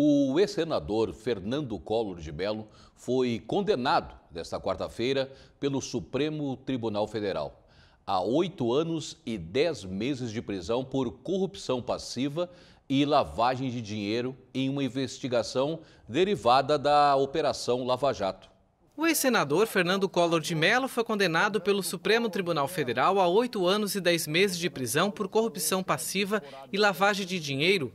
O ex-senador Fernando Collor de Mello foi condenado nesta quarta-feira pelo Supremo Tribunal Federal a oito anos e dez meses de prisão por corrupção passiva e lavagem de dinheiro em uma investigação derivada da Operação Lava Jato. O ex-senador Fernando Collor de Mello foi condenado pelo Supremo Tribunal Federal a oito anos e dez meses de prisão por corrupção passiva e lavagem de dinheiro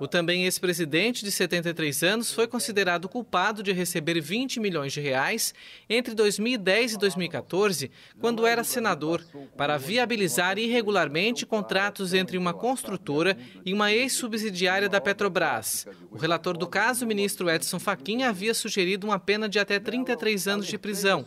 o também ex-presidente de 73 anos foi considerado culpado de receber 20 milhões de reais entre 2010 e 2014, quando era senador, para viabilizar irregularmente contratos entre uma construtora e uma ex-subsidiária da Petrobras. O relator do caso, o ministro Edson Fachin, havia sugerido uma pena de até 33 anos de prisão,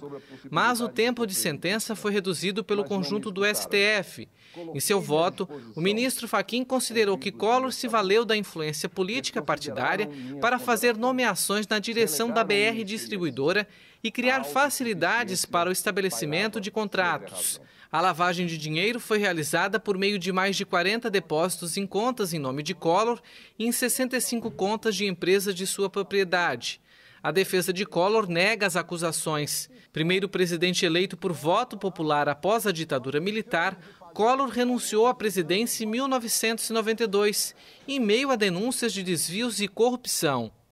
mas o tempo de sentença foi reduzido pelo conjunto do STF. Em seu voto, o ministro Fachin considerou que Collor se valeu da influência influência política partidária para fazer nomeações na direção da BR distribuidora e criar facilidades para o estabelecimento de contratos. A lavagem de dinheiro foi realizada por meio de mais de 40 depósitos em contas em nome de Collor e em 65 contas de empresas de sua propriedade a defesa de Collor nega as acusações. Primeiro presidente eleito por voto popular após a ditadura militar, Collor renunciou à presidência em 1992, em meio a denúncias de desvios e corrupção.